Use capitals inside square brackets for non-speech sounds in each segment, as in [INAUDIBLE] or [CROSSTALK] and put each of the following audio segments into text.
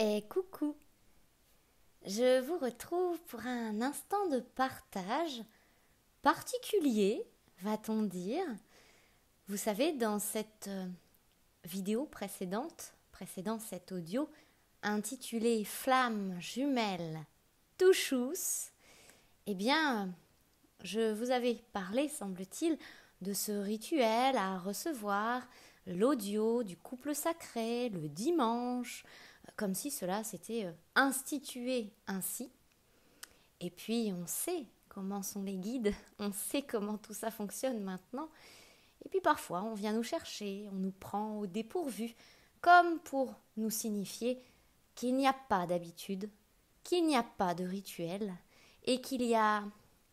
et eh, coucou Je vous retrouve pour un instant de partage particulier, va-t-on dire. Vous savez, dans cette euh, vidéo précédente, précédant cet audio, intitulé Flamme, jumelles touchous, eh bien, je vous avais parlé, semble-t-il, de ce rituel à recevoir l'audio du couple sacré le dimanche, comme si cela s'était euh, institué ainsi. Et puis on sait comment sont les guides, [LAUGHS] on sait comment tout ça fonctionne maintenant. Et puis parfois on vient nous chercher, on nous prend au dépourvu, comme pour nous signifier qu'il n'y a pas d'habitude, qu'il n'y a pas de rituel, et qu'il y a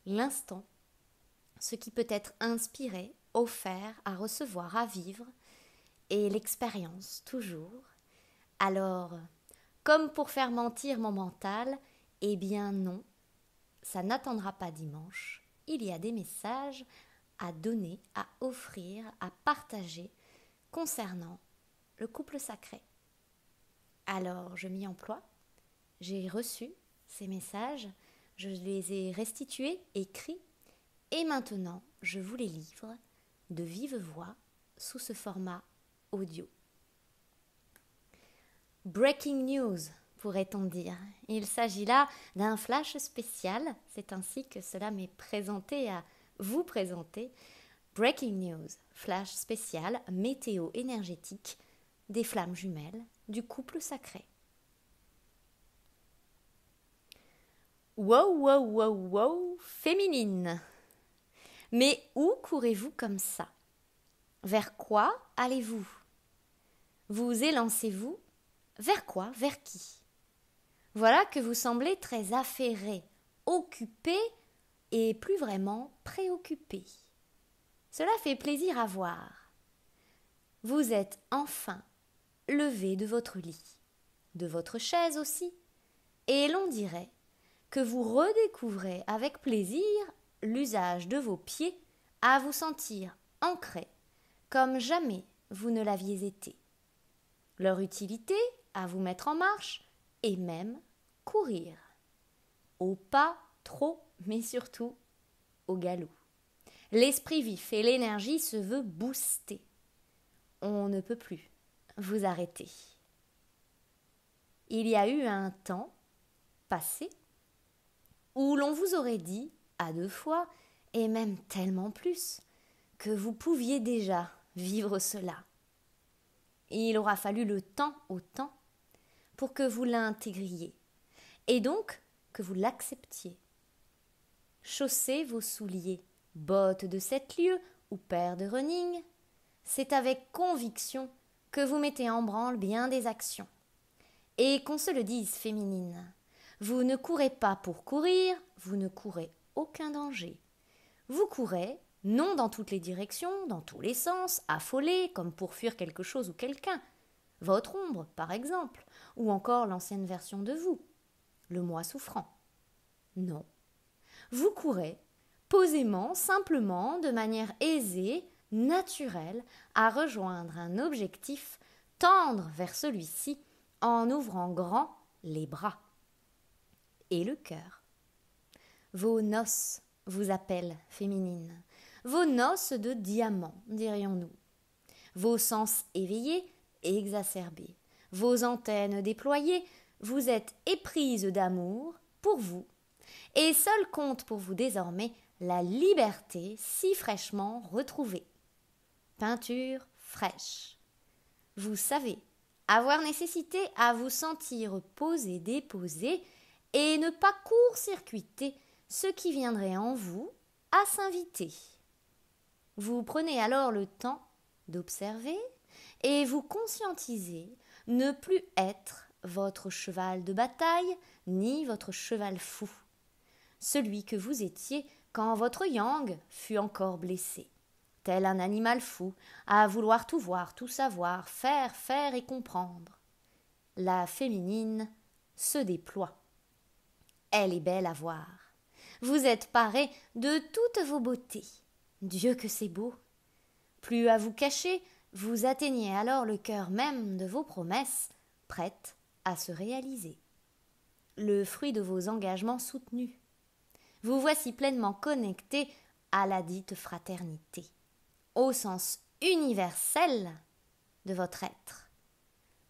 l'instant, ce qui peut être inspiré, offert, à recevoir, à vivre, et l'expérience toujours. Alors, comme pour faire mentir mon mental, eh bien non, ça n'attendra pas dimanche. Il y a des messages à donner, à offrir, à partager concernant le couple sacré. Alors je m'y emploie, j'ai reçu ces messages, je les ai restitués, écrits, et maintenant je vous les livre de vive voix sous ce format audio. Breaking news, pourrait-on dire. Il s'agit là d'un flash spécial, c'est ainsi que cela m'est présenté à vous présenter. Breaking news, flash spécial, météo énergétique, des flammes jumelles, du couple sacré. Wow, wow, wow, wow, féminine Mais où courez-vous comme ça Vers quoi allez-vous Vous élancez-vous vers quoi Vers qui Voilà que vous semblez très affairé, occupé et plus vraiment préoccupé. Cela fait plaisir à voir. Vous êtes enfin levé de votre lit, de votre chaise aussi, et l'on dirait que vous redécouvrez avec plaisir l'usage de vos pieds à vous sentir ancré comme jamais vous ne l'aviez été. Leur utilité à vous mettre en marche et même courir. Au pas trop, mais surtout au galop. L'esprit vif et l'énergie se veut booster. On ne peut plus vous arrêter. Il y a eu un temps passé où l'on vous aurait dit à deux fois et même tellement plus que vous pouviez déjà vivre cela. Il aura fallu le temps au temps pour que vous l'intégriez et donc que vous l'acceptiez. Chaussez vos souliers, bottes de sept lieues ou paires de running. C'est avec conviction que vous mettez en branle bien des actions. Et qu'on se le dise féminine, vous ne courez pas pour courir, vous ne courez aucun danger. Vous courez, non dans toutes les directions, dans tous les sens, affolé, comme pour fuir quelque chose ou quelqu'un, votre ombre, par exemple, ou encore l'ancienne version de vous, le moi souffrant. Non. Vous courez, posément, simplement, de manière aisée, naturelle, à rejoindre un objectif, tendre vers celui-ci, en ouvrant grand les bras et le cœur. Vos noces vous appellent féminines, vos noces de diamant, dirions-nous. Vos sens éveillés exacerbée, vos antennes déployées, vous êtes éprise d'amour pour vous, et seul compte pour vous désormais la liberté si fraîchement retrouvée. Peinture fraîche. Vous savez avoir nécessité à vous sentir posé, déposé, et ne pas court-circuiter ce qui viendrait en vous à s'inviter. Vous prenez alors le temps d'observer et vous conscientisez ne plus être votre cheval de bataille ni votre cheval fou, celui que vous étiez quand votre yang fut encore blessé, tel un animal fou, à vouloir tout voir, tout savoir, faire, faire et comprendre. La féminine se déploie. Elle est belle à voir. Vous êtes parée de toutes vos beautés. Dieu que c'est beau. Plus à vous cacher, vous atteignez alors le cœur même de vos promesses, prêtes à se réaliser. Le fruit de vos engagements soutenus. Vous voici pleinement connecté à la dite fraternité, au sens universel de votre être.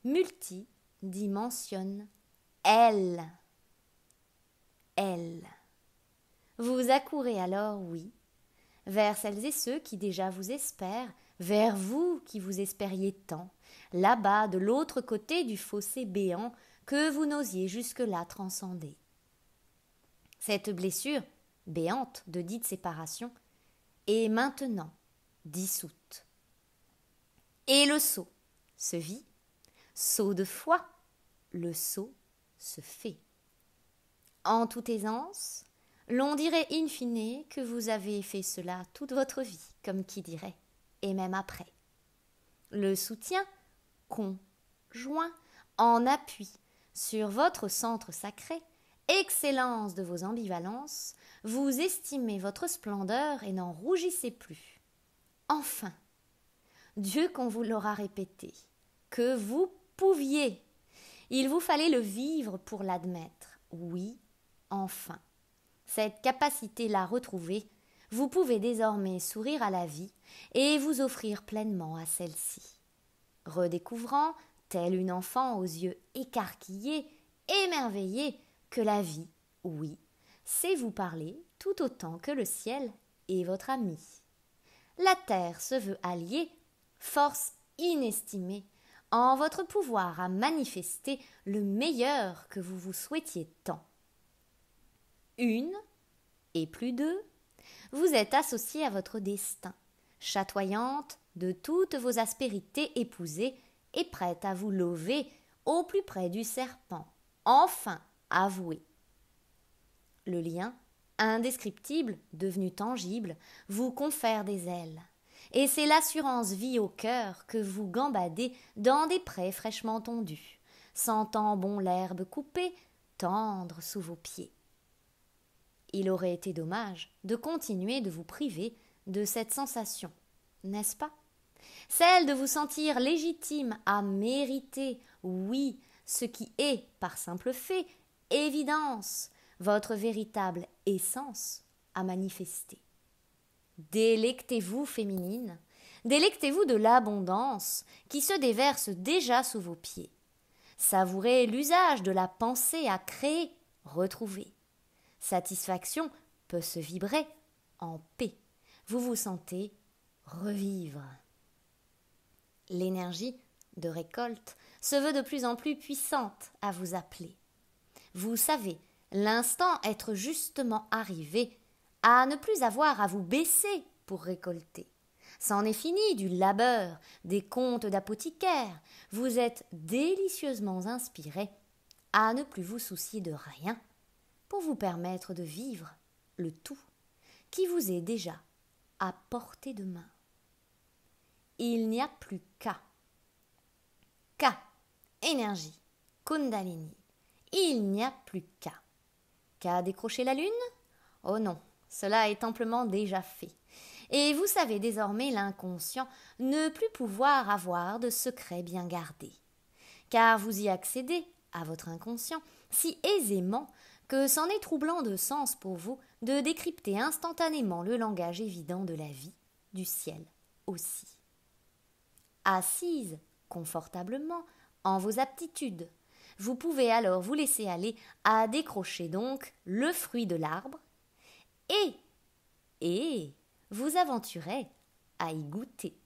Multidimensionne elle. Elle. Vous accourez alors, oui, vers celles et ceux qui déjà vous espèrent vers vous qui vous espériez tant, là-bas de l'autre côté du fossé béant que vous n'osiez jusque-là transcender. Cette blessure, béante de dite séparation, est maintenant dissoute. Et le sceau se vit, sceau de foi, le sceau se fait. En toute aisance, l'on dirait in fine que vous avez fait cela toute votre vie, comme qui dirait même après. Le soutien conjoint en appui sur votre centre sacré, excellence de vos ambivalences, vous estimez votre splendeur et n'en rougissez plus. Enfin, Dieu qu'on vous l'aura répété, que vous pouviez. Il vous fallait le vivre pour l'admettre. Oui, enfin. Cette capacité la retrouvée vous pouvez désormais sourire à la vie et vous offrir pleinement à celle-ci. Redécouvrant, telle une enfant aux yeux écarquillés, émerveillée, que la vie, oui, sait vous parler tout autant que le ciel est votre ami. La terre se veut alliée, force inestimée, en votre pouvoir à manifester le meilleur que vous vous souhaitiez tant. Une et plus deux vous êtes associée à votre destin, chatoyante de toutes vos aspérités épousées et prête à vous lever au plus près du serpent. Enfin, avouée. Le lien, indescriptible, devenu tangible, vous confère des ailes. Et c'est l'assurance vie au cœur que vous gambadez dans des prés fraîchement tondus, sentant bon l'herbe coupée, tendre sous vos pieds. Il aurait été dommage de continuer de vous priver de cette sensation, n'est-ce pas Celle de vous sentir légitime à mériter, oui, ce qui est, par simple fait, évidence, votre véritable essence à manifester. Délectez-vous féminine, délectez-vous de l'abondance qui se déverse déjà sous vos pieds. Savourez l'usage de la pensée à créer, retrouver satisfaction peut se vibrer en paix. Vous vous sentez revivre. L'énergie de récolte se veut de plus en plus puissante à vous appeler. Vous savez, l'instant être justement arrivé à ne plus avoir à vous baisser pour récolter. C'en est fini du labeur, des comptes d'apothicaire. Vous êtes délicieusement inspiré à ne plus vous soucier de rien pour vous permettre de vivre le tout qui vous est déjà à portée de main. Il n'y a plus qu'à. Qu'à. Énergie. Kundalini. Il n'y a plus qu'à. Qu'à décrocher la lune Oh non, cela est amplement déjà fait. Et vous savez désormais l'inconscient ne plus pouvoir avoir de secrets bien gardés, Car vous y accédez, à votre inconscient, si aisément que c'en est troublant de sens pour vous de décrypter instantanément le langage évident de la vie, du ciel aussi. Assise confortablement en vos aptitudes, vous pouvez alors vous laisser aller à décrocher donc le fruit de l'arbre et, et vous aventurez à y goûter.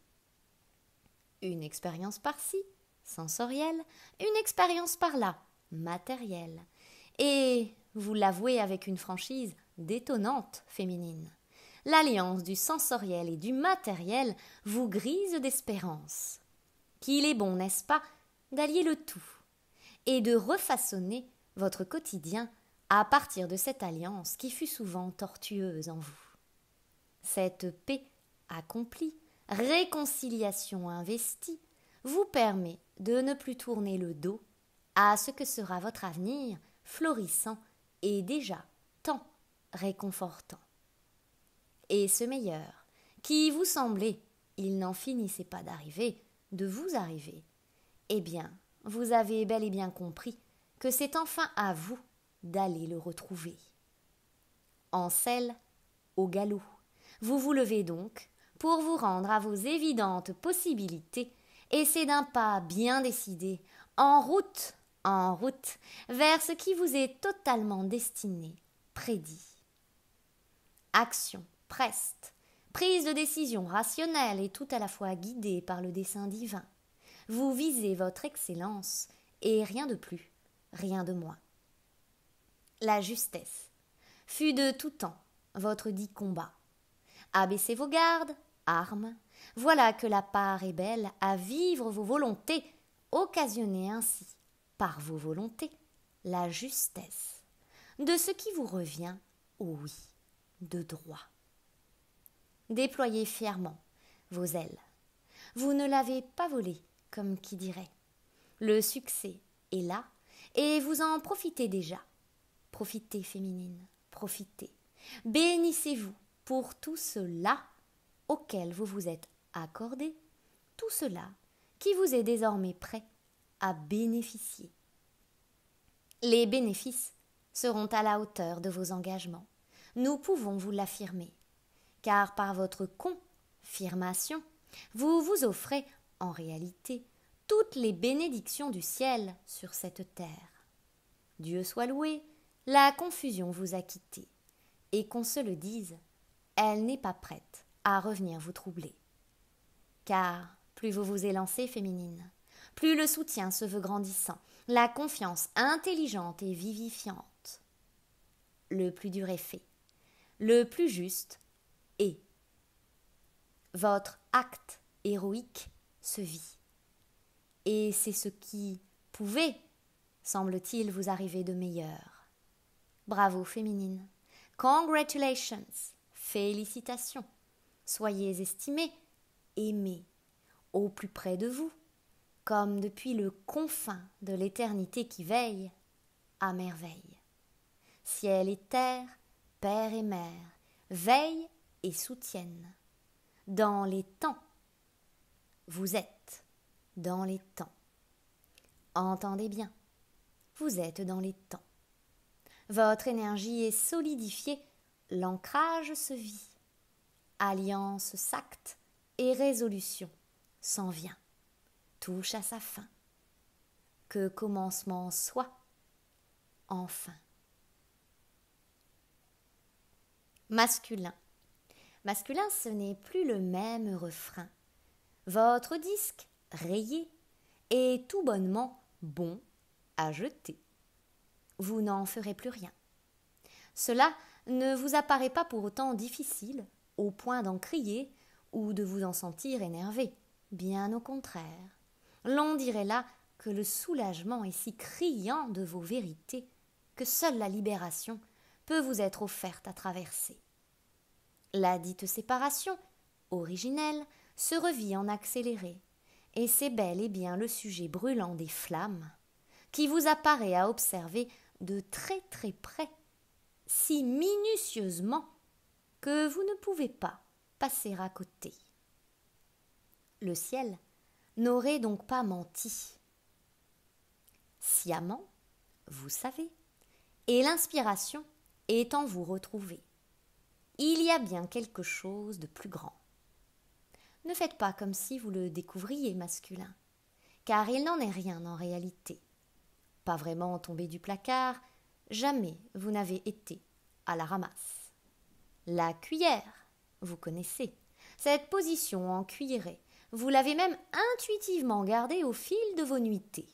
Une expérience par-ci, sensorielle, une expérience par-là, matérielle. Et vous l'avouez avec une franchise détonnante féminine. L'alliance du sensoriel et du matériel vous grise d'espérance. Qu'il est bon, n'est-ce pas, d'allier le tout et de refaçonner votre quotidien à partir de cette alliance qui fut souvent tortueuse en vous. Cette paix accomplie, réconciliation investie, vous permet de ne plus tourner le dos à ce que sera votre avenir florissant est déjà tant réconfortant. Et ce meilleur, qui vous semblait, il n'en finissait pas d'arriver, de vous arriver, eh bien, vous avez bel et bien compris que c'est enfin à vous d'aller le retrouver. En selle, au galop. Vous vous levez donc pour vous rendre à vos évidentes possibilités et c'est d'un pas bien décidé, en route en route vers ce qui vous est totalement destiné, prédit. Action, preste, prise de décision rationnelle et tout à la fois guidée par le dessein divin. Vous visez votre excellence et rien de plus, rien de moins. La justesse fut de tout temps votre dit combat. Abaissez vos gardes, armes, voilà que la part est belle à vivre vos volontés, occasionnées ainsi par vos volontés, la justesse, de ce qui vous revient oh oui, de droit. Déployez fièrement vos ailes. Vous ne l'avez pas volé, comme qui dirait. Le succès est là, et vous en profitez déjà. Profitez, féminine, profitez. Bénissez-vous pour tout cela auquel vous vous êtes accordé, tout cela qui vous est désormais prêt à bénéficier. Les bénéfices seront à la hauteur de vos engagements. Nous pouvons vous l'affirmer, car par votre confirmation, vous vous offrez en réalité toutes les bénédictions du ciel sur cette terre. Dieu soit loué, la confusion vous a quitté, et qu'on se le dise, elle n'est pas prête à revenir vous troubler. Car plus vous vous élancez, féminine, plus le soutien se veut grandissant, la confiance intelligente et vivifiante. Le plus dur est fait, le plus juste est. Votre acte héroïque se vit. Et c'est ce qui pouvait, semble-t-il, vous arriver de meilleur. Bravo féminine. Congratulations. Félicitations. Soyez estimée, aimée, au plus près de vous comme depuis le confin de l'éternité qui veille, à merveille. Ciel et terre, père et mère, veillent et soutiennent. Dans les temps, vous êtes dans les temps. Entendez bien, vous êtes dans les temps. Votre énergie est solidifiée, l'ancrage se vit. Alliance s'acte et résolution s'en vient touche à sa fin, que commencement soit, enfin. Masculin. Masculin, ce n'est plus le même refrain. Votre disque rayé est tout bonnement bon à jeter. Vous n'en ferez plus rien. Cela ne vous apparaît pas pour autant difficile, au point d'en crier ou de vous en sentir énervé. Bien au contraire. L'on dirait là que le soulagement est si criant de vos vérités que seule la libération peut vous être offerte à traverser. La dite séparation, originelle, se revit en accéléré, et c'est bel et bien le sujet brûlant des flammes qui vous apparaît à observer de très très près, si minutieusement que vous ne pouvez pas passer à côté. Le ciel, n'aurez donc pas menti. Sciemment, vous savez, et l'inspiration est en vous retrouver. Il y a bien quelque chose de plus grand. Ne faites pas comme si vous le découvriez masculin, car il n'en est rien en réalité. Pas vraiment tombé du placard, jamais vous n'avez été à la ramasse. La cuillère, vous connaissez, cette position en cuillerée vous l'avez même intuitivement gardé au fil de vos nuitées.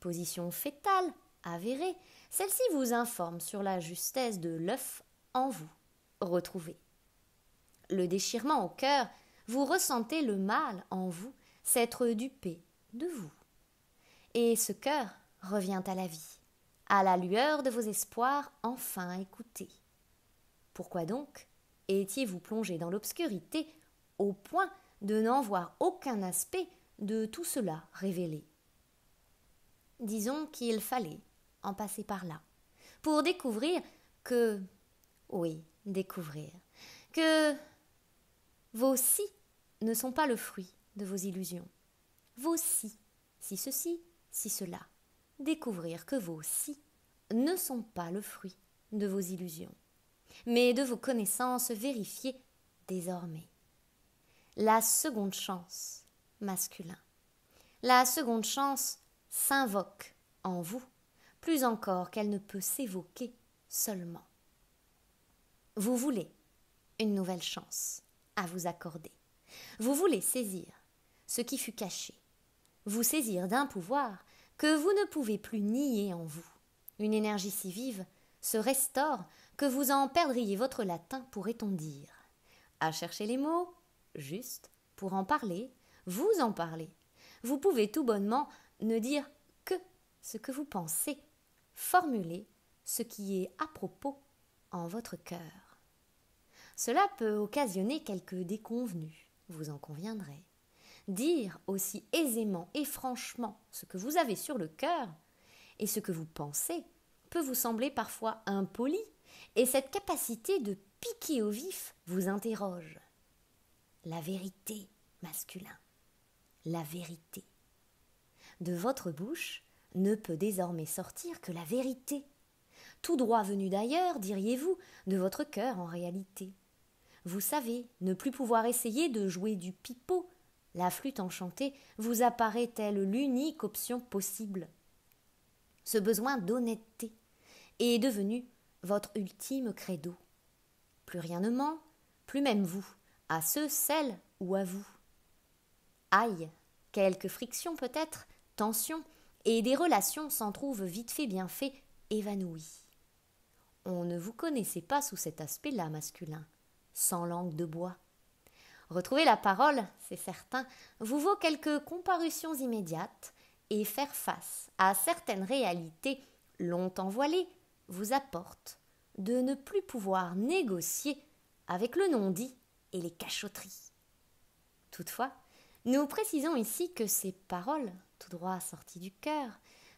Position fétale, avérée, celle-ci vous informe sur la justesse de l'œuf en vous retrouvé. Le déchirement au cœur, vous ressentez le mal en vous, s'être dupé de vous. Et ce cœur revient à la vie, à la lueur de vos espoirs enfin écoutés. Pourquoi donc étiez-vous plongé dans l'obscurité au point de n'en voir aucun aspect de tout cela révélé. Disons qu'il fallait en passer par là, pour découvrir que, oui, découvrir, que vos si ne sont pas le fruit de vos illusions. Vos si, si ceci, si cela. Découvrir que vos si ne sont pas le fruit de vos illusions, mais de vos connaissances vérifiées désormais la seconde chance masculin. La seconde chance s'invoque en vous, plus encore qu'elle ne peut s'évoquer seulement. Vous voulez une nouvelle chance à vous accorder. Vous voulez saisir ce qui fut caché, vous saisir d'un pouvoir que vous ne pouvez plus nier en vous. Une énergie si vive se restaure que vous en perdriez votre latin, pourrait-on dire. À chercher les mots, juste pour en parler, vous en parler. Vous pouvez tout bonnement ne dire que ce que vous pensez, formuler ce qui est à propos en votre cœur. Cela peut occasionner quelques déconvenues, vous en conviendrez. Dire aussi aisément et franchement ce que vous avez sur le cœur et ce que vous pensez peut vous sembler parfois impoli, et cette capacité de piquer au vif vous interroge la vérité masculin, la vérité. De votre bouche ne peut désormais sortir que la vérité, tout droit venu d'ailleurs, diriez-vous, de votre cœur en réalité. Vous savez, ne plus pouvoir essayer de jouer du pipeau, la flûte enchantée vous apparaît-elle l'unique option possible Ce besoin d'honnêteté est devenu votre ultime credo. Plus rien ne ment, plus même vous. À ceux, celles ou à vous Aïe Quelques frictions peut-être, tensions, et des relations s'en trouvent vite fait bien fait, évanouies. On ne vous connaissait pas sous cet aspect-là masculin, sans langue de bois. Retrouver la parole, c'est certain, vous vaut quelques comparutions immédiates et faire face à certaines réalités longtemps voilées vous apporte de ne plus pouvoir négocier avec le non-dit et les cachotteries. Toutefois, nous précisons ici que ces paroles, tout droit sorties du cœur,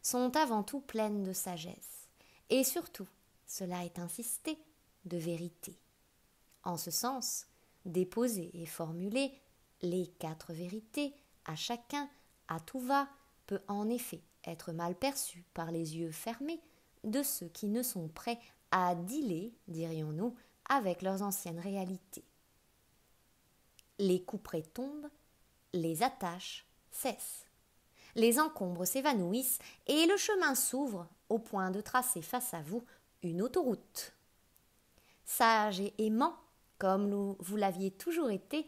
sont avant tout pleines de sagesse, et surtout, cela est insisté, de vérité. En ce sens, déposer et formuler les quatre vérités à chacun, à tout va, peut en effet être mal perçu par les yeux fermés de ceux qui ne sont prêts à dealer, dirions-nous, avec leurs anciennes réalités. Les couperets tombent, les attaches cessent, les encombres s'évanouissent et le chemin s'ouvre au point de tracer face à vous une autoroute. Sage et aimant, comme vous l'aviez toujours été,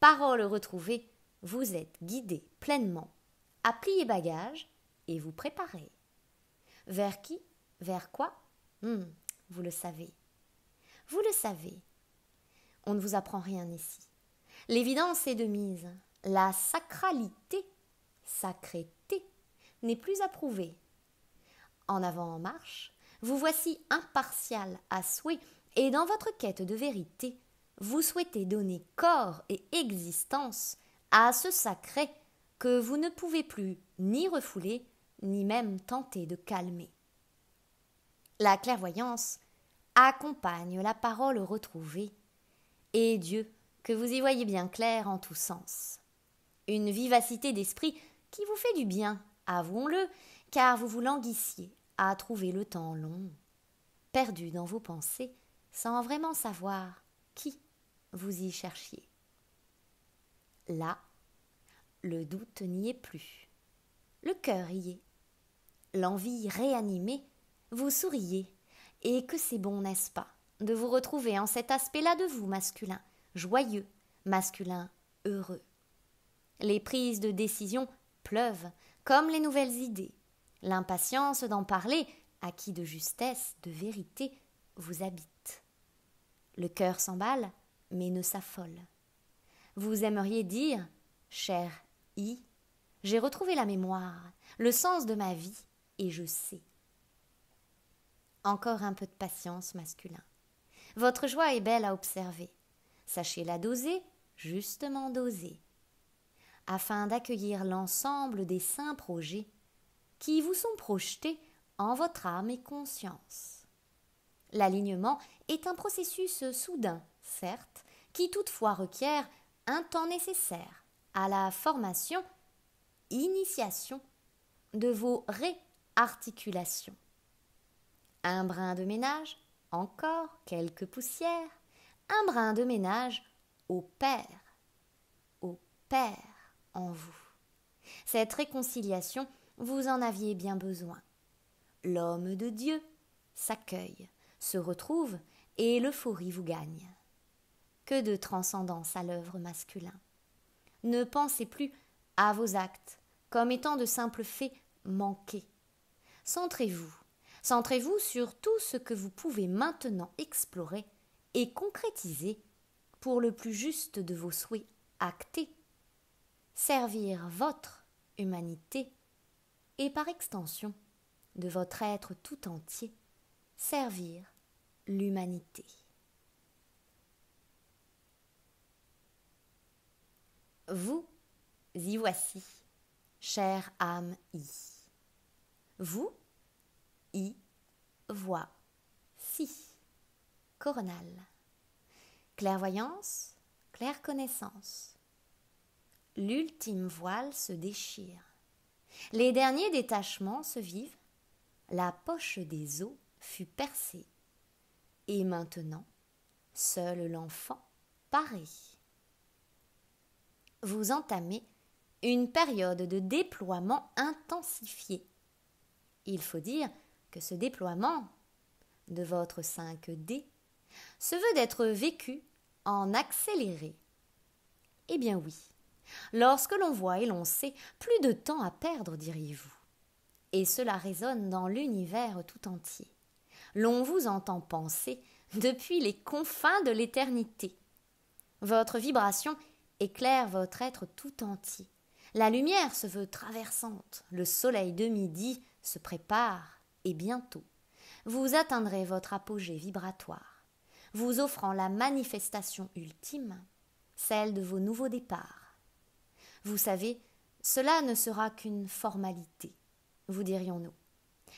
parole retrouvée, vous êtes guidé pleinement à plier bagages et vous préparer. Vers qui Vers quoi Hum, Vous le savez. Vous le savez. On ne vous apprend rien ici. L'évidence est de mise. La sacralité, sacrété, n'est plus approuvée. En avant en marche, vous voici impartial à souhait et dans votre quête de vérité, vous souhaitez donner corps et existence à ce sacré que vous ne pouvez plus ni refouler, ni même tenter de calmer. La clairvoyance accompagne la parole retrouvée, et Dieu que vous y voyez bien clair en tous sens. Une vivacité d'esprit qui vous fait du bien, avouons-le, car vous vous languissiez à trouver le temps long, perdu dans vos pensées, sans vraiment savoir qui vous y cherchiez. Là, le doute n'y est plus. Le cœur y est. L'envie réanimée, vous souriez. Et que c'est bon, n'est-ce pas, de vous retrouver en cet aspect-là de vous masculin, joyeux, masculin, heureux. Les prises de décision pleuvent, comme les nouvelles idées. L'impatience d'en parler, acquis de justesse, de vérité, vous habite. Le cœur s'emballe, mais ne s'affole. Vous aimeriez dire, cher I, j'ai retrouvé la mémoire, le sens de ma vie, et je sais. Encore un peu de patience masculin. Votre joie est belle à observer sachez la doser, justement doser, afin d'accueillir l'ensemble des saints projets qui vous sont projetés en votre âme et conscience. L'alignement est un processus soudain, certes, qui toutefois requiert un temps nécessaire à la formation, initiation de vos réarticulations. Un brin de ménage, encore quelques poussières, un brin de ménage au Père, au Père en vous. Cette réconciliation, vous en aviez bien besoin. L'homme de Dieu s'accueille, se retrouve, et l'euphorie vous gagne. Que de transcendance à l'œuvre masculin. Ne pensez plus à vos actes comme étant de simples faits manqués. Centrez-vous, centrez-vous sur tout ce que vous pouvez maintenant explorer et concrétiser, pour le plus juste de vos souhaits actés, servir votre humanité et par extension de votre être tout entier, servir l'humanité. Vous y voici, chère âme I. Vous y voici coronal. Clairvoyance, claire connaissance. L'ultime voile se déchire. Les derniers détachements se vivent. La poche des os fut percée. Et maintenant, seul l'enfant paraît. Vous entamez une période de déploiement intensifié. Il faut dire que ce déploiement de votre 5D se veut d'être vécu en accéléré. Eh bien oui. Lorsque l'on voit et l'on sait, plus de temps à perdre, diriez-vous. Et cela résonne dans l'univers tout entier. L'on vous entend penser depuis les confins de l'éternité. Votre vibration éclaire votre être tout entier. La lumière se veut traversante, le soleil de midi se prépare, et bientôt, vous atteindrez votre apogée vibratoire vous offrant la manifestation ultime, celle de vos nouveaux départs. Vous savez, cela ne sera qu'une formalité, vous dirions-nous.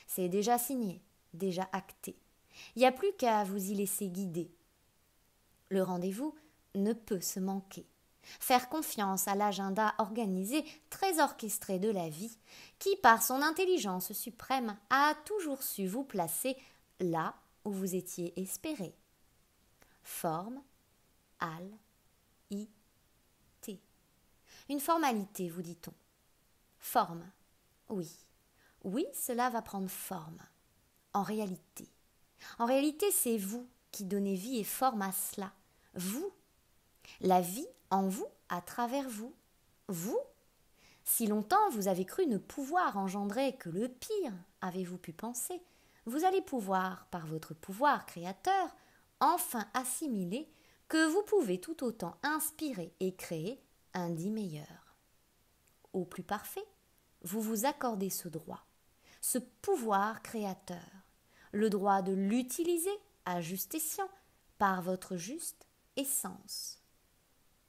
C'est déjà signé, déjà acté. Il n'y a plus qu'à vous y laisser guider. Le rendez-vous ne peut se manquer. Faire confiance à l'agenda organisé, très orchestré de la vie, qui, par son intelligence suprême, a toujours su vous placer là où vous étiez espéré. Forme, al, i, t. Une formalité, vous dit-on. Forme. Oui. Oui, cela va prendre forme. En réalité. En réalité, c'est vous qui donnez vie et forme à cela. Vous. La vie en vous, à travers vous. Vous. Si longtemps vous avez cru ne pouvoir engendrer que le pire, avez-vous pu penser, vous allez pouvoir, par votre pouvoir créateur, enfin assimilé que vous pouvez tout autant inspirer et créer un dit meilleur. Au plus parfait, vous vous accordez ce droit, ce pouvoir créateur, le droit de l'utiliser à juste escient, par votre juste essence.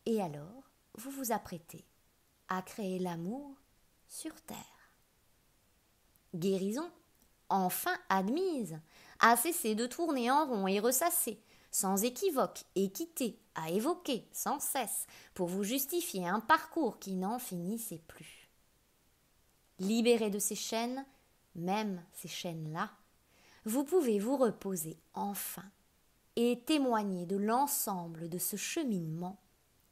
Et alors, vous vous apprêtez à créer l'amour sur terre. Guérison, enfin admise, à cesser de tourner en rond et ressasser, sans équivoque, équité, à évoquer sans cesse, pour vous justifier un parcours qui n'en finissait plus. Libéré de ces chaînes, même ces chaînes-là, vous pouvez vous reposer enfin et témoigner de l'ensemble de ce cheminement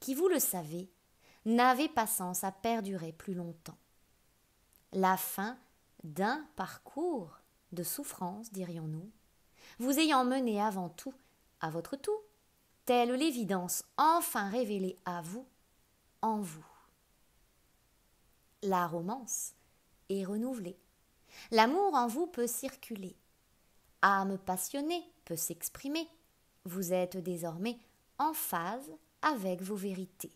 qui, vous le savez, n'avait pas sens à perdurer plus longtemps. La fin d'un parcours de souffrance, dirions-nous, vous ayant mené avant tout à votre tout, telle l'évidence enfin révélée à vous, en vous. La romance est renouvelée. L'amour en vous peut circuler. Âme passionnée peut s'exprimer. Vous êtes désormais en phase avec vos vérités.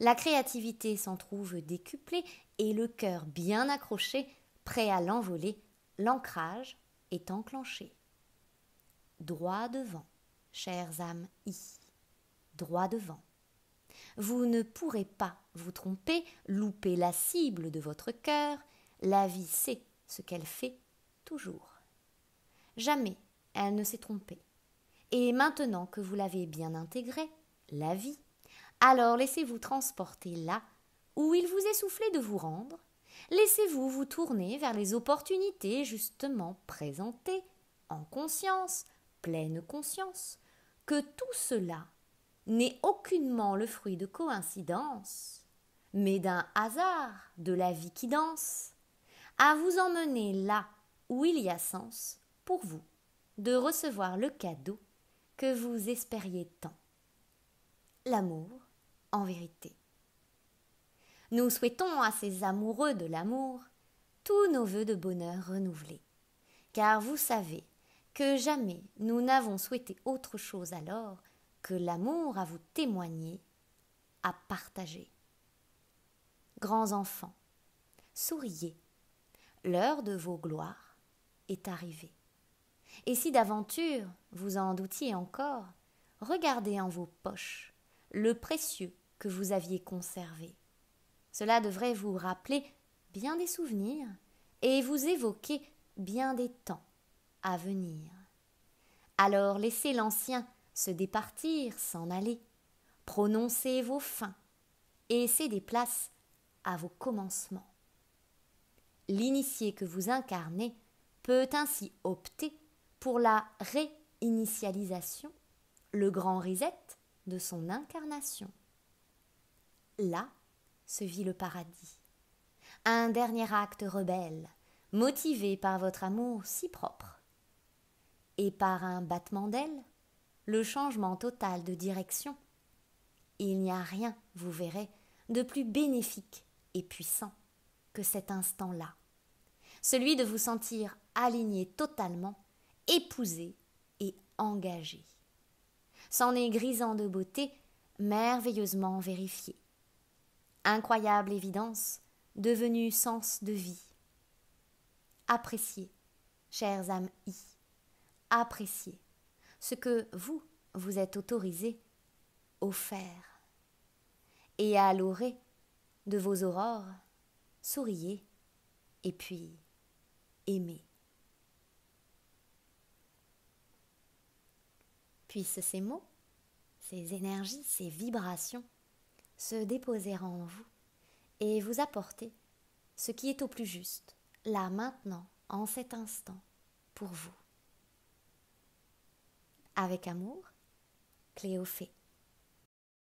La créativité s'en trouve décuplée et le cœur bien accroché, prêt à l'envoler, l'ancrage est enclenché droit devant, chères âmes I, droit devant. Vous ne pourrez pas vous tromper, louper la cible de votre cœur, la vie sait ce qu'elle fait toujours. Jamais elle ne s'est trompée. Et maintenant que vous l'avez bien intégrée, la vie, alors laissez-vous transporter là où il vous est soufflé de vous rendre, laissez-vous vous tourner vers les opportunités justement présentées en conscience pleine conscience que tout cela n'est aucunement le fruit de coïncidence mais d'un hasard de la vie qui danse, à vous emmener là où il y a sens pour vous de recevoir le cadeau que vous espériez tant. L'amour, en vérité. Nous souhaitons à ces amoureux de l'amour tous nos voeux de bonheur renouvelés, car vous savez que jamais nous n'avons souhaité autre chose alors que l'amour à vous témoigner, à partager. Grands enfants, souriez, l'heure de vos gloires est arrivée. Et si d'aventure vous en doutiez encore, regardez en vos poches le précieux que vous aviez conservé. Cela devrait vous rappeler bien des souvenirs et vous évoquer bien des temps venir. Alors laissez l'ancien se départir, s'en aller, prononcez vos fins, et des place à vos commencements. L'initié que vous incarnez peut ainsi opter pour la réinitialisation, le grand reset de son incarnation. Là se vit le paradis. Un dernier acte rebelle, motivé par votre amour si propre et par un battement d'aile, le changement total de direction. Il n'y a rien, vous verrez, de plus bénéfique et puissant que cet instant-là, celui de vous sentir aligné totalement, épousé et engagé. S'en est grisant de beauté, merveilleusement vérifié. Incroyable évidence, devenue sens de vie. Appréciez, chères âmes I appréciez ce que vous, vous êtes autorisé, faire Et à l'orée de vos aurores, souriez et puis aimez. Puissent ces mots, ces énergies, ces vibrations se déposer en vous et vous apporter ce qui est au plus juste, là maintenant, en cet instant, pour vous. Avec amour, Cléophée.